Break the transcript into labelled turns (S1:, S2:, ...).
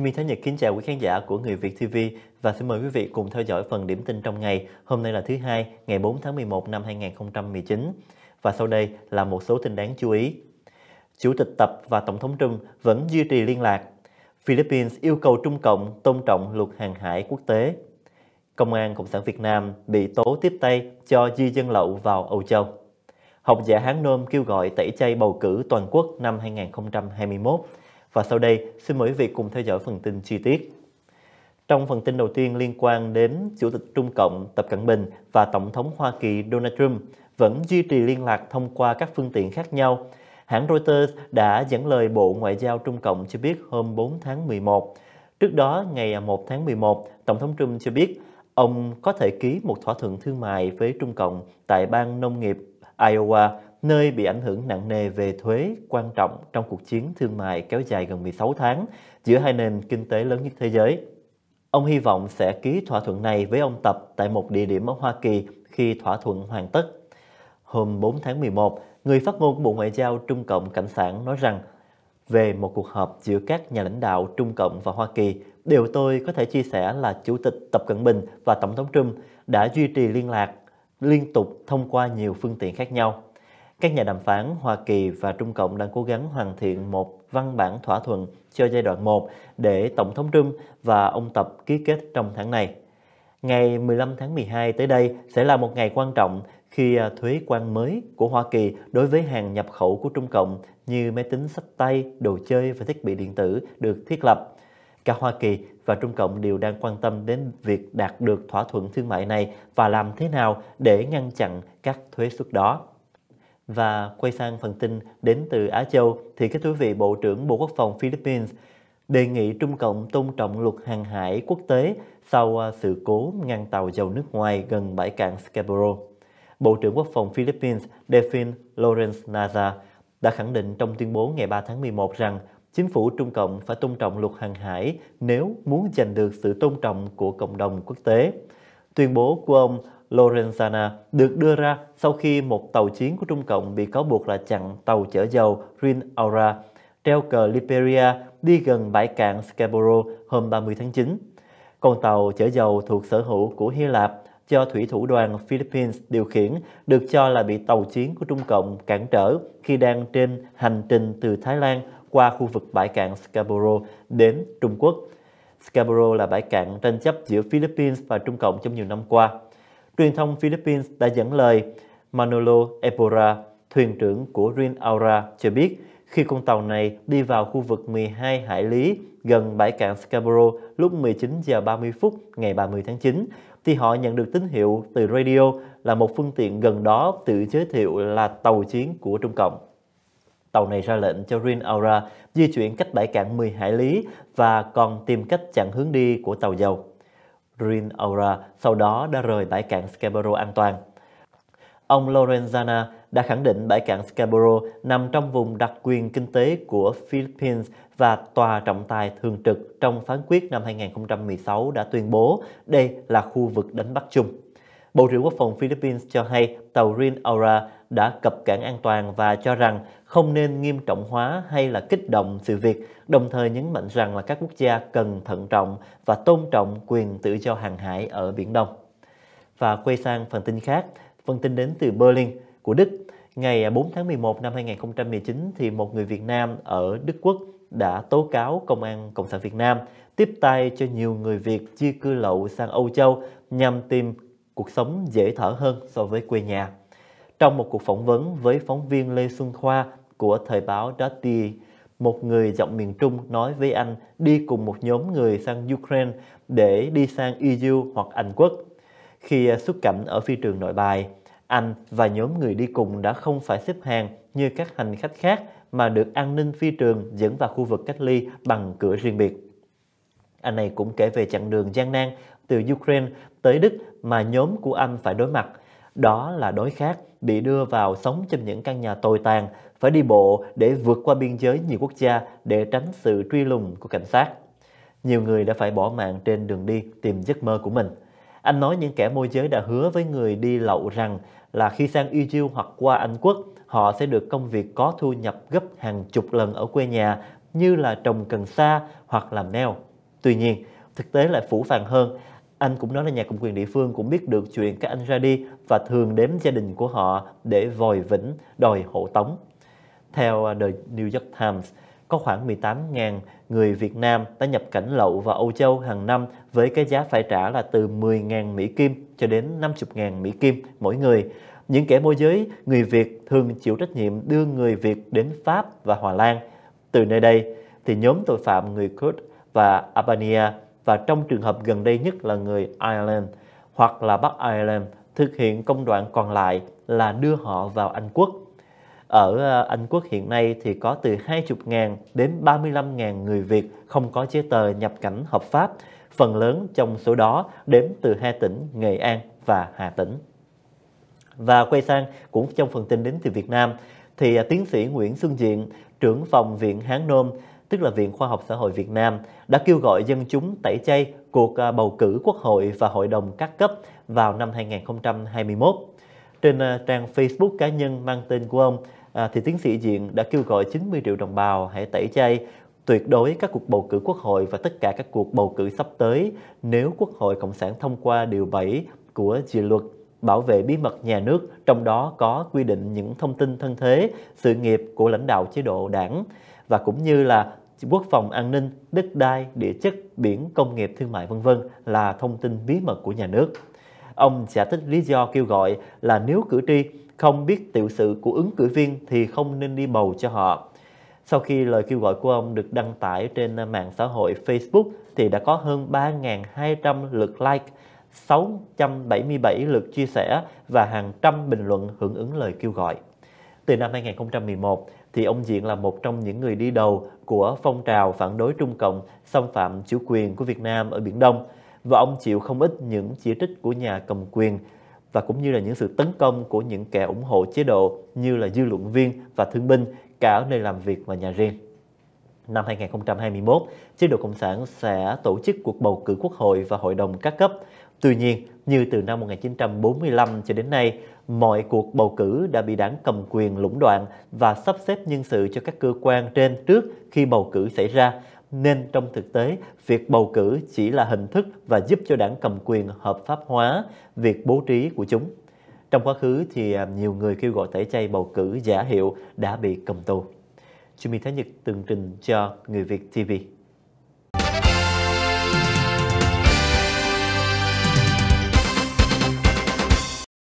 S1: Chị Minh Thế Nhật kính chào quý khán giả của Người Việt TV và xin mời quý vị cùng theo dõi phần điểm tin trong ngày. Hôm nay là thứ hai, ngày 4 tháng 11 năm 2019. Và sau đây là một số tin đáng chú ý. Chủ tịch Tập và Tổng thống Trump vẫn duy trì liên lạc. Philippines yêu cầu Trung Cộng tôn trọng luật hàng hải quốc tế. Công an Cộng sản Việt Nam bị tố tiếp tay cho di dân lậu vào Âu Châu. Học giả Hán Nôm kêu gọi tẩy chay bầu cử toàn quốc năm 2021 và sau đây, xin mời quý vị cùng theo dõi phần tin chi tiết. Trong phần tin đầu tiên liên quan đến Chủ tịch Trung Cộng Tập Cận Bình và Tổng thống Hoa Kỳ Donald Trump vẫn duy trì liên lạc thông qua các phương tiện khác nhau. Hãng Reuters đã dẫn lời Bộ Ngoại giao Trung Cộng cho biết hôm 4 tháng 11. Trước đó, ngày 1 tháng 11, Tổng thống Trump cho biết ông có thể ký một thỏa thuận thương mại với Trung Cộng tại bang nông nghiệp Iowa nơi bị ảnh hưởng nặng nề về thuế quan trọng trong cuộc chiến thương mại kéo dài gần 16 tháng giữa hai nền kinh tế lớn nhất thế giới. Ông hy vọng sẽ ký thỏa thuận này với ông Tập tại một địa điểm ở Hoa Kỳ khi thỏa thuận hoàn tất. Hôm 4 tháng 11, người phát ngôn của Bộ Ngoại giao Trung Cộng Cảnh sản nói rằng về một cuộc họp giữa các nhà lãnh đạo Trung Cộng và Hoa Kỳ, điều tôi có thể chia sẻ là Chủ tịch Tập Cận Bình và Tổng thống Trump đã duy trì liên lạc liên tục thông qua nhiều phương tiện khác nhau. Các nhà đàm phán Hoa Kỳ và Trung Cộng đang cố gắng hoàn thiện một văn bản thỏa thuận cho giai đoạn 1 để Tổng thống Trump và ông Tập ký kết trong tháng này. Ngày 15 tháng 12 tới đây sẽ là một ngày quan trọng khi à, thuế quan mới của Hoa Kỳ đối với hàng nhập khẩu của Trung Cộng như máy tính sách tay, đồ chơi và thiết bị điện tử được thiết lập. Cả Hoa Kỳ và Trung Cộng đều đang quan tâm đến việc đạt được thỏa thuận thương mại này và làm thế nào để ngăn chặn các thuế suất đó. Và quay sang phần tin đến từ Á Châu thì các quý vị Bộ trưởng Bộ Quốc phòng Philippines đề nghị Trung Cộng tôn trọng luật hàng hải quốc tế sau à, sự cố ngăn tàu dầu nước ngoài gần bãi cảng Scarborough. Bộ trưởng Quốc phòng Philippines Defin Lawrence Naza đã khẳng định trong tuyên bố ngày 3 tháng 11 rằng chính phủ Trung Cộng phải tôn trọng luật hàng hải nếu muốn giành được sự tôn trọng của cộng đồng quốc tế. Tuyên bố của ông Lorenzana được đưa ra sau khi một tàu chiến của Trung Cộng bị cáo buộc là chặn tàu chở dầu Rin Aura treo cờ Liberia đi gần bãi cạn Scarborough hôm 30 tháng 9. Con tàu chở dầu thuộc sở hữu của Hy Lạp do thủy thủ đoàn Philippines điều khiển được cho là bị tàu chiến của Trung Cộng cản trở khi đang trên hành trình từ Thái Lan qua khu vực bãi cạn Scarborough đến Trung Quốc Scarborough là bãi cạn tranh chấp giữa Philippines và Trung Cộng trong nhiều năm qua. Truyền thông Philippines đã dẫn lời Manolo Epora, thuyền trưởng của Rin Aura, cho biết khi con tàu này đi vào khu vực 12 hải lý gần bãi cạn Scarborough lúc 19 giờ 30 phút ngày 30 tháng 9, thì họ nhận được tín hiệu từ radio là một phương tiện gần đó tự giới thiệu là tàu chiến của Trung Cộng. Tàu này ra lệnh cho Rin Aura di chuyển cách bãi cảng 10 hải lý và còn tìm cách chặn hướng đi của tàu dầu. Rin Aura sau đó đã rời bãi cảng Scarborough an toàn. Ông Lorenzana đã khẳng định bãi cảng Scarborough nằm trong vùng đặc quyền kinh tế của Philippines và Tòa trọng tài thường trực trong phán quyết năm 2016 đã tuyên bố đây là khu vực đánh bắt chung. Bộ trưởng Quốc phòng Philippines cho hay tàu Rin Aura đã cập cảng an toàn và cho rằng không nên nghiêm trọng hóa hay là kích động sự việc, đồng thời nhấn mạnh rằng là các quốc gia cần thận trọng và tôn trọng quyền tự do hàng hải ở Biển Đông. Và quay sang phần tin khác, phần tin đến từ Berlin của Đức. Ngày 4 tháng 11 năm 2019 thì một người Việt Nam ở Đức Quốc đã tố cáo Công an Cộng sản Việt Nam tiếp tay cho nhiều người Việt di cư lậu sang Âu Châu nhằm tìm cuộc sống dễ thở hơn so với quê nhà. Trong một cuộc phỏng vấn với phóng viên Lê Xuân Khoa của thời báo Dati, một người giọng miền Trung nói với anh đi cùng một nhóm người sang Ukraine để đi sang EU hoặc Anh quốc. Khi à, xuất cảnh ở phi trường nội bài, anh và nhóm người đi cùng đã không phải xếp hàng như các hành khách khác mà được an ninh phi trường dẫn vào khu vực cách ly bằng cửa riêng biệt. Anh này cũng kể về chặng đường gian nan từ Ukraine tới Đức mà nhóm của anh phải đối mặt – đó là đối khát, bị đưa vào sống trong những căn nhà tồi tàn, phải đi bộ để vượt qua biên giới nhiều quốc gia để tránh sự truy lùng của cảnh sát. Nhiều người đã phải bỏ mạng trên đường đi tìm giấc mơ của mình. Anh nói những kẻ môi giới đã hứa với người đi lậu rằng là khi sang Y hoặc qua Anh Quốc, họ sẽ được công việc có thu nhập gấp hàng chục lần ở quê nhà như là trồng cần sa hoặc làm neo. Tuy nhiên, thực tế lại phủ phàng hơn anh cũng nói là nhà cầm quyền địa phương cũng biết được chuyện các anh ra đi và thường đếm gia đình của họ để vòi vĩnh, đòi hộ tống. Theo à, The New York Times, có khoảng 18.000 người Việt Nam đã nhập cảnh lậu vào Âu Châu hàng năm với cái giá phải trả là từ 10.000 Mỹ Kim cho đến 50.000 Mỹ Kim mỗi người. Những kẻ môi giới, người Việt thường chịu trách nhiệm đưa người Việt đến Pháp và Hòa Lan. Từ nơi đây, thì nhóm tội phạm người Kurd và Albania và trong trường hợp gần đây nhất là người Ireland hoặc là Bắc Ireland thực hiện công đoạn còn lại là đưa họ vào Anh Quốc. Ở ờ, Anh Quốc hiện nay thì có từ 20.000 đến 35.000 người Việt không có giấy tờ nhập cảnh hợp pháp, phần lớn trong số đó đến từ hai tỉnh Nghệ An và Hà Tĩnh. Và quay sang cũng trong phần tin đến từ Việt Nam, thì ờ, tiến sĩ Nguyễn Xuân Diện, trưởng phòng Viện Hán Nôm, tức là Viện Khoa học Xã hội Việt Nam, đã kêu gọi dân chúng tẩy chay cuộc à, bầu cử quốc hội và hội đồng các cấp vào năm 2021. Trên à, trang Facebook cá nhân mang tên của ông, à, thì tiến sĩ Diện đã kêu gọi 90 triệu đồng bào hãy tẩy chay tuyệt đối các cuộc bầu cử quốc hội và tất cả các cuộc bầu cử sắp tới nếu Quốc hội Cộng sản thông qua Điều 7 của dự luật bảo vệ bí mật nhà nước, trong đó có quy định những thông tin thân thế, sự nghiệp của lãnh đạo chế độ đảng và cũng như là quốc phòng an ninh, đất đai, địa chất, biển, công nghiệp, thương mại vân vân là thông tin bí mật của nhà nước. Ông giải thích lý do kêu gọi là nếu cử tri không biết tiểu sự của ứng cử viên thì không nên đi bầu cho họ. Sau khi lời kêu gọi của ông được đăng tải trên mạng xã hội Facebook thì đã có hơn 3.200 lượt like, 677 lượt chia sẻ và hàng trăm bình luận hưởng ứng lời kêu gọi. Từ năm 2011, thì ông Diện là một trong những người đi đầu của phong trào phản đối Trung Cộng xâm phạm chủ quyền của Việt Nam ở Biển Đông và ông chịu không ít những chỉ trích của nhà cầm quyền và cũng như là những sự tấn công của những kẻ ủng hộ chế độ như là dư luận viên và thương binh cả ở nơi làm việc và nhà riêng. Năm 2021, chế độ Cộng sản sẽ tổ chức cuộc bầu cử quốc hội và hội đồng các cấp Tuy nhiên, như từ năm 1945 cho đến nay, mọi cuộc bầu cử đã bị đảng cầm quyền lũng đoạn và sắp xếp nhân sự cho các cơ quan trên trước khi bầu cử xảy ra, nên trong thực tế, việc bầu cử chỉ là hình thức và giúp cho đảng cầm quyền hợp pháp hóa việc bố trí của chúng. Trong quá khứ thì à, nhiều người kêu gọi tẩy chay bầu cử giả hiệu đã bị cầm tù. Jimmy Thái Nhật tường trình cho Người Việt TV.